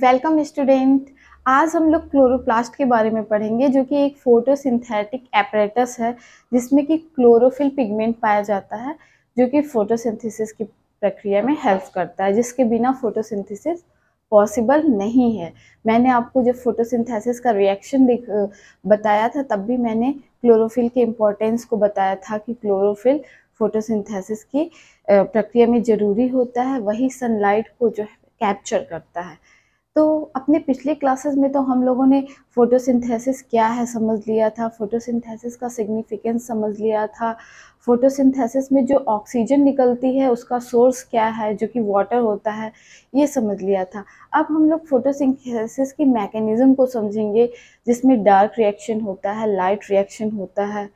welcome student आज हम लोग क्लोरोप्लास्ट के बारे में पढ़ेंगे जो कि एक फोटोसिंथेटिक एपरेटस है जिसमें कि क्लोरोफिल पिगमेंट पाया जाता है जो कि फोटोसिंथेसिस की प्रक्रिया में हेल्प करता है जिसके बिना फोटोसिंथेसिस पॉसिबल नहीं है मैंने आपको जब फोटोसिंथेसिस का रिएक्शन बताया था तब भी मैंने क्लोरोफिल के इम्पोर्टेंस को बताया था कि क्लोरोफिल फोटोसिंथेसिस की प्रक्रिया में ज़रूरी होता है वही सनलाइट को जो है कैप्चर करता है तो अपने पिछले क्लासेस में तो हम लोगों ने फोटोसिंथेसिस क्या है समझ लिया था फोटोसिंथेसिस का सिग्निफिकेंस समझ लिया था फोटोसिंथेसिस में जो ऑक्सीजन निकलती है उसका सोर्स क्या है जो कि वाटर होता है ये समझ लिया था अब हम लोग फोटोसिंथेसिस की मैकेनिज़्म को समझेंगे जिसमें डार्क रिएक्शन होता है लाइट रिएक्शन होता है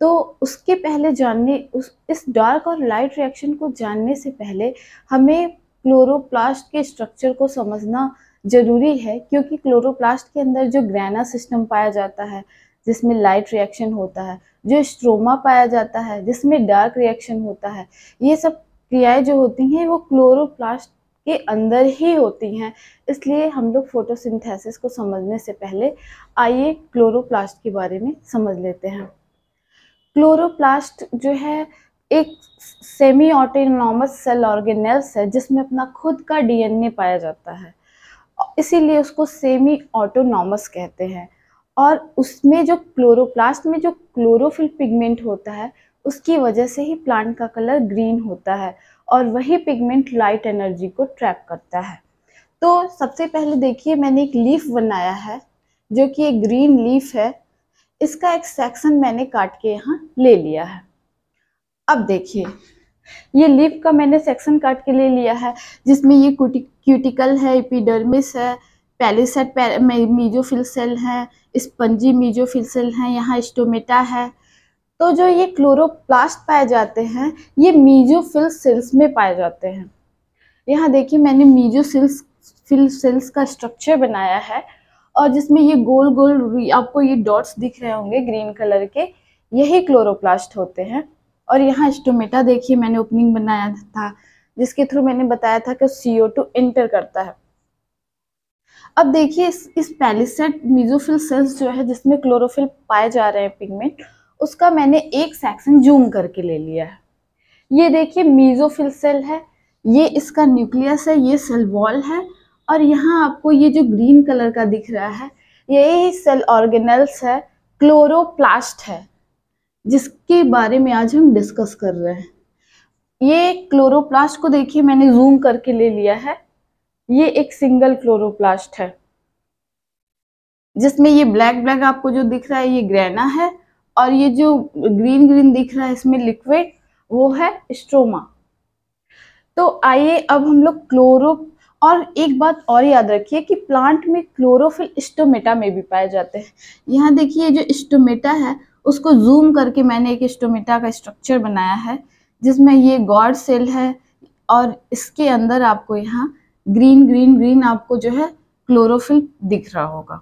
तो उसके पहले जानने उस इस डार्क और लाइट रिएक्शन को जानने से पहले हमें क्लोरोप्लास्ट के स्ट्रक्चर को समझना ज़रूरी है क्योंकि क्लोरोप्लास्ट के अंदर जो ग्रैना सिस्टम पाया जाता है जिसमें लाइट रिएक्शन होता है जो स्ट्रोमा पाया जाता है जिसमें डार्क रिएक्शन होता है ये सब क्रियाएं जो होती हैं वो क्लोरोप्लास्ट के अंदर ही होती हैं इसलिए हम लोग फोटोसिंथेसिस को समझने से पहले आइए क्लोरोप्लास्ट के बारे में समझ लेते हैं क्लोरोप्लास्ट जो है एक सेमी ऑटोनॉमस सेल ऑर्गेनल्स है जिसमें अपना खुद का डीएनए पाया जाता है इसीलिए उसको सेमी ऑटोनॉमस कहते हैं और उसमें जो क्लोरोप्लास्ट में जो क्लोरोफिल पिगमेंट होता है उसकी वजह से ही प्लांट का कलर ग्रीन होता है और वही पिगमेंट लाइट एनर्जी को ट्रैप करता है तो सबसे पहले देखिए मैंने एक लीफ बनाया है जो कि एक ग्रीन लीफ है इसका एक सेक्शन मैंने काट के यहाँ ले लिया है अब देखिए ये लीफ का मैंने सेक्शन काट के ले लिया है जिसमें ये कुटी क्यूटिकल है इपिडर्मिस है पैलिसेट मीजोफिल सेल है स्पंजी मीजोफिल सेल है यहाँ स्टोमेटा है तो जो ये क्लोरोप्लास्ट पाए जाते हैं ये मीजोफिल सेल्स में पाए जाते हैं यहाँ देखिए मैंने सेल्स फिल सेल्स का स्ट्रक्चर बनाया है और जिसमें ये गोल गोल आपको ये डॉट्स दिख रहे होंगे ग्रीन कलर के यही क्लोरोप्लास्ट होते हैं और यहाँ स्टोमेटा देखिए मैंने ओपनिंग बनाया था जिसके थ्रू मैंने बताया था कि टू एंटर करता है अब देखिए इस इस पैलिसेट मिजोफिल सेल्स जो है जिसमें क्लोरोफिल पाए जा रहे हैं पिगमेंट उसका मैंने एक सेक्शन जूम करके ले लिया है ये देखिए मीजोफिल सेल है ये इसका न्यूक्लियस है ये सेल वॉल है और यहाँ आपको ये जो ग्रीन कलर का दिख रहा है ये सेल ऑर्गेनल्स है क्लोरोप्लास्ट है जिसके बारे में आज हम डिस्कस कर रहे हैं ये क्लोरोप्लास्ट को देखिए मैंने जूम करके ले लिया है ये एक सिंगल क्लोरोप्लास्ट है जिसमें ये ब्लैक ब्लैक आपको जो दिख रहा है ये ग्रेना है और ये जो ग्रीन ग्रीन दिख रहा है इसमें लिक्विड वो है स्ट्रोमा तो आइए अब हम लोग क्लोरो और एक बात और याद रखिए कि प्लांट में क्लोरोफिल स्टोमेटा में भी पाए जाते हैं यहाँ देखिए जो स्टोमेटा है उसको जूम करके मैंने एक स्टोमेटा का स्ट्रक्चर बनाया है जिसमें ये गॉड सेल है और इसके अंदर आपको यहाँ ग्रीन ग्रीन ग्रीन आपको जो है क्लोरोफिल दिख रहा होगा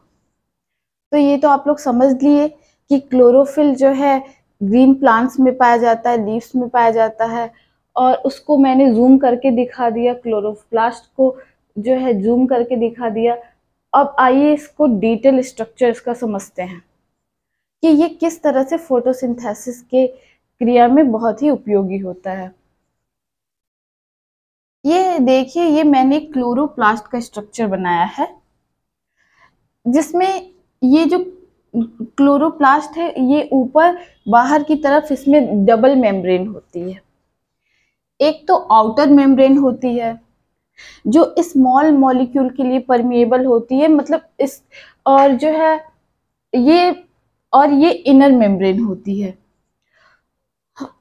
तो ये तो आप लोग समझ लिए कि क्लोरोफिल जो है ग्रीन प्लांट्स में पाया जाता है लीव्स में पाया जाता है और उसको मैंने जूम करके दिखा दिया क्लोरोप्लास्ट को जो है जूम करके दिखा दिया अब आइए इसको डिटेल स्ट्रक्चर इसका समझते हैं कि ये किस तरह से फोटोसिंथेसिस के क्रिया में बहुत ही उपयोगी होता है ये देखिए ये मैंने क्लोरोप्लास्ट का स्ट्रक्चर बनाया है जिसमें ये जो क्लोरोप्लास्ट है ये ऊपर बाहर की तरफ इसमें डबल मेम्ब्रेन होती है एक तो आउटर मेम्ब्रेन होती है जो स्मॉल मॉलिक्यूल के लिए परमिएबल होती है मतलब इस और जो है ये और ये इनर मेम्ब्रेन होती है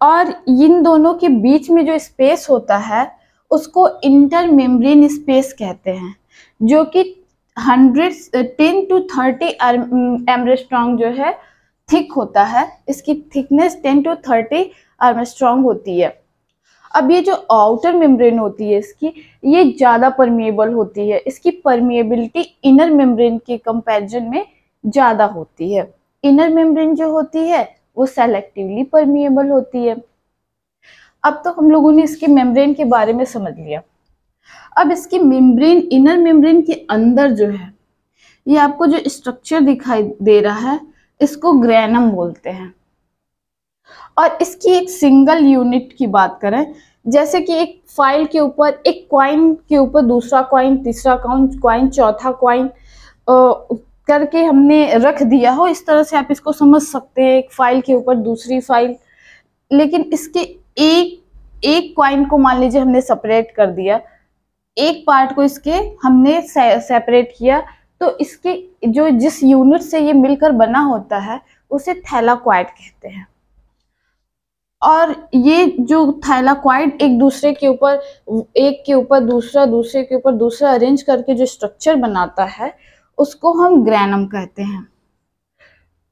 और इन दोनों के बीच में जो स्पेस होता है उसको इंटर मेम्ब्रेन स्पेस कहते हैं जो कि hundred ten to thirty angstrom जो है थिक होता है इसकी thickness ten to thirty angstrom होती है अब ये जो आउटर मेम्ब्रेन होती है इसकी ये ज़्यादा परमिएबल होती है इसकी परमिएबिलिटी इनर मेम्ब्रेन के कंपैरिजन में ज़्यादा होती है इनर मेम्ब्रेन जो होती है वो सेलेक्टिवली परमिएबल होती है अब तो हम लोगों ने इसके मेम्ब्रेन के बारे में समझ लिया अब इसकी मेम्ब्रेन इनर मेम्ब्रेन के अंदर जो है ये आपको जो स्ट्रक्चर दिखाई दे रहा है इसको ग्रैनम बोलते हैं और इसकी एक सिंगल यूनिट की बात करें जैसे कि एक फाइल के ऊपर एक क्वाइन के ऊपर दूसरा क्वाइन तीसरा क्वाइन चौथा क्वाइन करके हमने रख दिया हो इस तरह से आप इसको समझ सकते हैं एक फाइल के ऊपर दूसरी फाइल लेकिन इसके एक एक क्वाइन को मान लीजिए हमने सेपरेट कर दिया एक पार्ट को इसके हमने से, सेपरेट किया तो इसके जो जिस यूनिट से ये मिलकर बना होता है उसे थैलाक्वाइड कहते हैं और ये जो थैलाक्वाइड एक दूसरे के ऊपर एक के ऊपर दूसरा दूसरे के ऊपर दूसरा अरेंज करके जो स्ट्रक्चर बनाता है उसको हम ग्रैनम कहते हैं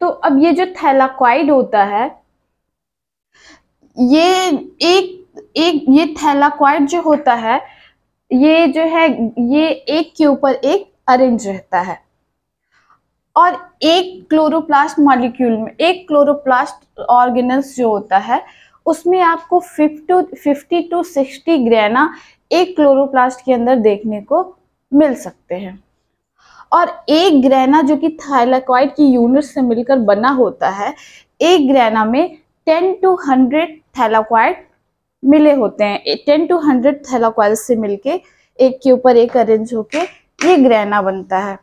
तो अब ये जो थैलाक्वाइड होता है ये एक एक ये थैलाक्वाइड जो होता है ये जो है ये एक के ऊपर एक अरेंज रहता है और एक क्लोरोप्लास्ट मॉलिक्यूल में एक क्लोरोप्लास्ट ऑर्गेनल्स जो होता है उसमें आपको fifty fifty to sixty grana एक क्लोरोप्लास्ट के अंदर देखने को मिल सकते हैं और एक ग्रैना जो कि थाइलाकॉइड की यूनिट से मिलकर बना होता है एक ग्रैना में टेन टू हंड्रेड थैलाकॉइड मिले होते हैं टेन टू हंड्रेड थैलाकॉइड से मिलके एक के ऊपर एक अरेंज होके ये ग्रैना बनता है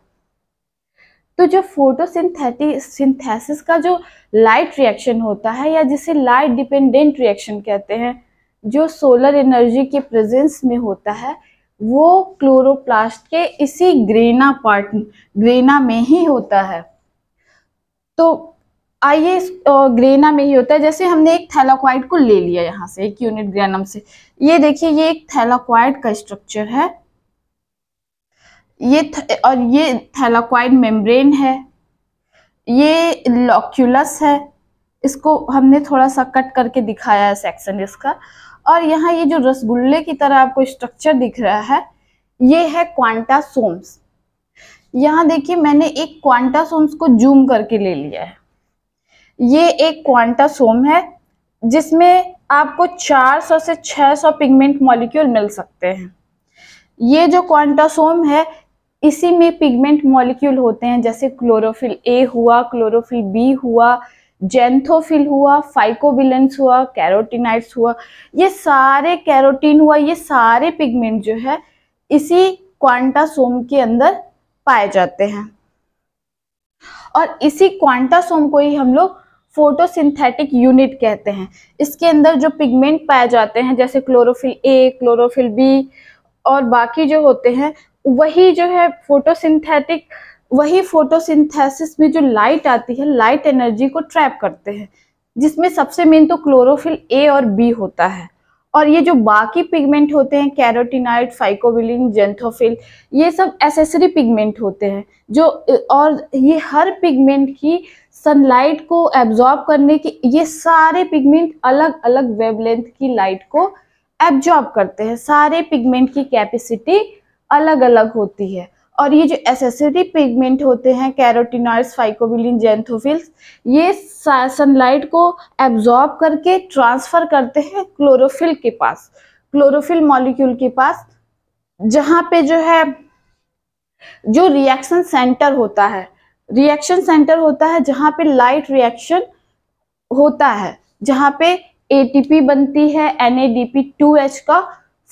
तो जो फोटोसिंथेटिक सिंथेसिस का जो लाइट रिएक्शन होता है या जिसे लाइट डिपेंडेंट रिएक्शन कहते हैं जो सोलर एनर्जी के प्रेजेंस में होता है वो क्लोरोप्लास्ट के इसी ग्रेना पार्ट ग्रेना में ही होता है तो आइए ग्रेना में ही होता है जैसे हमने एक थैलाक्वाइड को ले लिया यहाँ से एक यूनिट ग्रेनम से ये देखिए ये एक थैलाक्वाइड का स्ट्रक्चर है ये और ये थैलाक्वाइड मेम्ब्रेन है ये लॉक्यूलस है इसको हमने थोड़ा सा कट करके दिखाया है सेक्शन इसका और यहाँ ये जो रसगुल्ले की तरह आपको स्ट्रक्चर दिख रहा है ये है क्वांटा सोम्स यहाँ देखिए मैंने एक क्वांटा सोम्स को जूम करके ले लिया है ये एक क्वांटा सोम है जिसमें आपको 400 से 600 पिगमेंट मॉलिक्यूल मिल सकते हैं ये जो क्वांटासोम है इसी में पिगमेंट मॉलिक्यूल होते हैं जैसे क्लोरोफिल ए हुआ क्लोरोफिल बी हुआ जेंथोफिल हुआ फाइकोबिलेंस हुआ कैरोटीनाइट्स हुआ ये सारे कैरोटीन हुआ ये सारे पिगमेंट जो है इसी क्वांटासोम के अंदर पाए जाते हैं और इसी क्वांटासोम को ही हम लोग फोटोसिंथेटिक यूनिट कहते हैं इसके अंदर जो पिगमेंट पाए जाते हैं जैसे क्लोरोफिल ए क्लोरोफिल बी और बाकी जो होते हैं वही जो है फोटोसिंथेटिक वही फोटोसिंथेसिस में जो लाइट आती है लाइट एनर्जी को ट्रैप करते हैं जिसमें सबसे मेन तो क्लोरोफिल ए और बी होता है और ये जो बाकी पिगमेंट होते हैं कैरोटिनाइड फाइकोविलिन जेंथोफिल ये सब एसेसरी पिगमेंट होते हैं जो और ये हर पिगमेंट की सनलाइट को एब्जॉर्ब करने की ये सारे पिगमेंट अलग अलग वेवलेंथ की लाइट को एब्जॉर्ब करते हैं सारे पिगमेंट की कैपेसिटी अलग अलग होती है और ये जो एसेसरी पिगमेंट होते हैं कैरोटीनॉइड्स फाइकोबिलिन जेंथोफिल्स ये सनलाइट को एब्जॉर्ब करके ट्रांसफ़र करते हैं क्लोरोफिल के पास क्लोरोफिल मॉलिक्यूल के पास जहाँ पे जो है जो रिएक्शन सेंटर होता है रिएक्शन सेंटर होता है जहाँ पे लाइट रिएक्शन होता है जहाँ पे एटीपी बनती है एनएडीपी पी टू एच का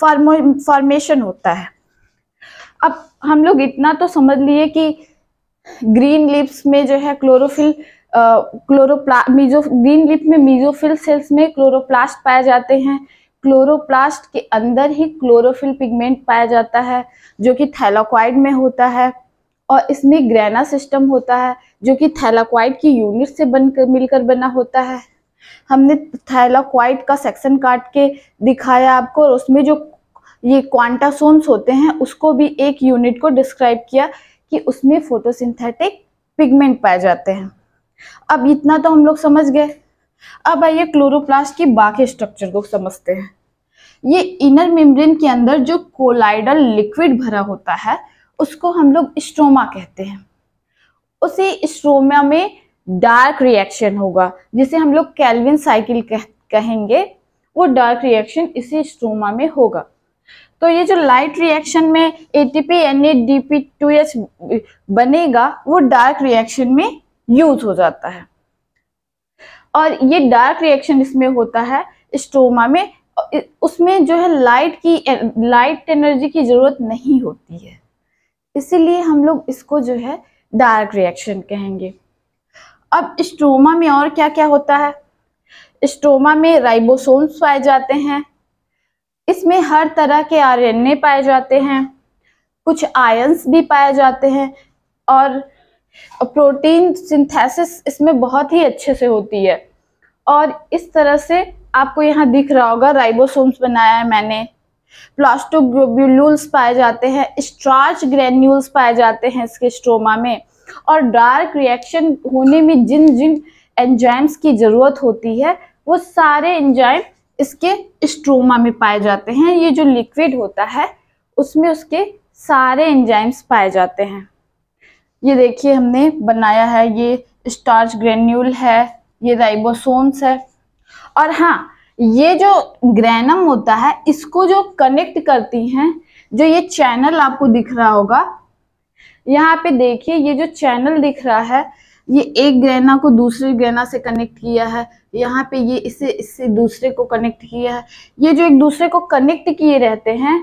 फॉर्मेशन होता है अब हम लोग इतना तो समझ लिए कि ग्रीन लिप्स में जो है क्लोरोफिल क्लोरोप्ला ग्रीन लिप में मीजोफिल सेल्स में क्लोरोप्लास्ट पाए जाते हैं क्लोरोप्लास्ट के अंदर ही क्लोरोफिल पिगमेंट पाया जाता है जो कि थैलाक्वाइड में होता है और इसमें ग्रैना सिस्टम होता है जो कि थैलाक्वाइड की यूनिट से बनकर मिलकर बना होता है हमने थैलाक्वाइड का सेक्शन काट के दिखाया आपको और उसमें जो ये क्वांटासोम्स होते हैं उसको भी एक यूनिट को डिस्क्राइब किया कि उसमें फोटोसिंथेटिक पिगमेंट पाए जाते हैं अब इतना तो हम लोग समझ गए अब आइए क्लोरोप्लास्ट की बाकी स्ट्रक्चर को समझते हैं ये इनर मेम्ब्रेन के अंदर जो कोलाइडल लिक्विड भरा होता है उसको हम लोग स्ट्रोमा कहते हैं उसी स्ट्रोमा में डार्क रिएक्शन होगा जिसे हम लोग कैलविन साइकिल कह, कहेंगे वो डार्क रिएक्शन इसी स्ट्रोमा में होगा तो ये जो लाइट रिएक्शन में एटीपी टू एच बनेगा वो डार्क रिएक्शन में यूज हो जाता है और ये डार्क रिएक्शन इसमें होता है स्टोमा में उसमें जो है लाइट की लाइट एनर्जी की जरूरत नहीं होती है इसीलिए हम लोग इसको जो है डार्क रिएक्शन कहेंगे अब स्टोमा में और क्या क्या होता है स्टोमा में राइबोसोम्स पाए जाते हैं इसमें हर तरह के आर पाए जाते हैं कुछ आयंस भी पाए जाते हैं और प्रोटीन सिंथेसिस इसमें बहुत ही अच्छे से होती है और इस तरह से आपको यहाँ दिख रहा होगा राइबोसोम्स बनाया है मैंने प्लास्टोग्लोब्यूल्स पाए जाते हैं स्ट्रार्च ग्रेन्यूल्स पाए जाते हैं इसके स्ट्रोमा में और डार्क रिएक्शन होने में जिन जिन एंजाइम्स की ज़रूरत होती है वो सारे एंजाइम इसके स्ट्रोमा में पाए जाते हैं ये जो लिक्विड होता है उसमें उसके सारे एंजाइम्स पाए जाते हैं ये देखिए हमने बनाया है ये स्टार्च ग्रेन्यूल है ये राइबोसोम्स है और हाँ ये जो ग्रैनम होता है इसको जो कनेक्ट करती हैं जो ये चैनल आपको दिख रहा होगा यहाँ पे देखिए ये जो चैनल दिख रहा है ये एक ग्रहणा को दूसरे ग्रहणा से कनेक्ट किया है यहाँ पे ये इसे इससे दूसरे को कनेक्ट किया है ये जो एक दूसरे को कनेक्ट किए रहते हैं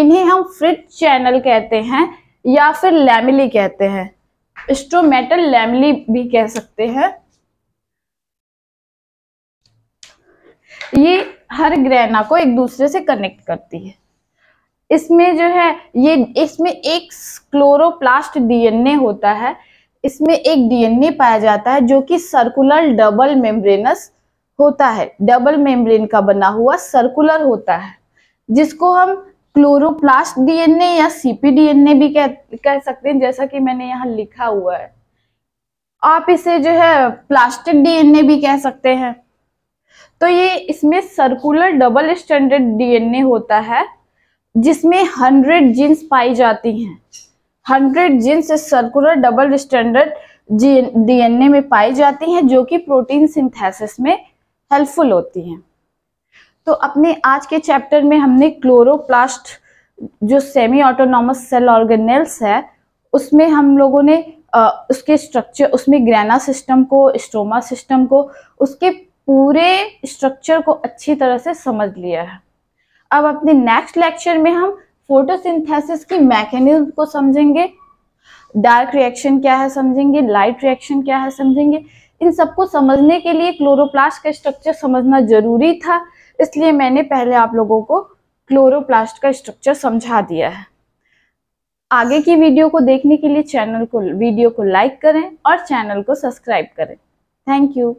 इन्हें हम फ्रिज चैनल कहते हैं या फिर लैमिली कहते हैं स्ट्रोमेटल लैमिली भी कह सकते हैं ये हर ग्रहणा को एक दूसरे से कनेक्ट करती है इसमें जो है ये इसमें एक क्लोरोप्लास्ट डीएनए होता है इसमें एक डीएनए पाया जाता है जो कि सर्कुलर डबल मेम्ब्रेनस होता है डबल मेम्ब्रेन का बना हुआ सर्कुलर होता है जिसको हम क्लोरोप्लास्ट डीएनए या सीपी डीएनए भी कह कह सकते हैं जैसा कि मैंने यहाँ लिखा हुआ है आप इसे जो है प्लास्टिक डीएनए भी कह सकते हैं तो ये इसमें सर्कुलर डबल स्टैंडर्ड डीएनए होता है जिसमें हंड्रेड जीन्स पाई जाती हैं hundred genes circular double standard DNA में पाई जाती हैं जो कि प्रोटीन सिंथेसिस में हेल्पफुल होती हैं तो अपने आज के चैप्टर में हमने क्लोरोप्लास्ट जो सेमी ऑटोनॉमस सेल ऑर्गेनेल्स है उसमें हम लोगों ने आ, उसके स्ट्रक्चर उसमें ग्रैना सिस्टम को स्टोमा सिस्टम को उसके पूरे स्ट्रक्चर को अच्छी तरह से समझ लिया है अब अपने नेक्स्ट लेक्चर में हम फोटोसिंथेसिस की मैकेनिज्म को समझेंगे डार्क रिएक्शन क्या है समझेंगे लाइट रिएक्शन क्या है समझेंगे इन सबको समझने के लिए क्लोरोप्लास्ट का स्ट्रक्चर समझना जरूरी था इसलिए मैंने पहले आप लोगों को क्लोरोप्लास्ट का स्ट्रक्चर समझा दिया है आगे की वीडियो को देखने के लिए चैनल को वीडियो को लाइक करें और चैनल को सब्सक्राइब करें थैंक यू